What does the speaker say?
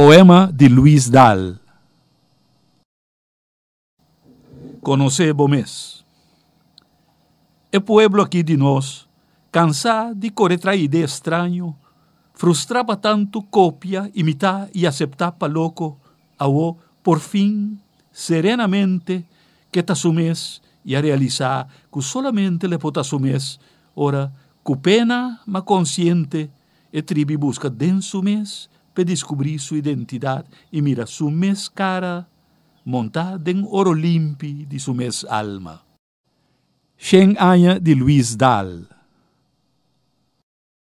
Poema de Luiz Dahl. Conoce Bomés. É o povo aqui de nós, cansado de correr de estranho, frustrava tanto copia, imitar e aceptava louco, ao por fim, serenamente, que tasumés e a realizar que solamente le potasumés, ora, cu pena, mas consciente, e tribi busca densumés, descobrir sua identidade e mira sua mes cara montada em ouro limpo de sua mes alma. Shen Aya de Luiz Dal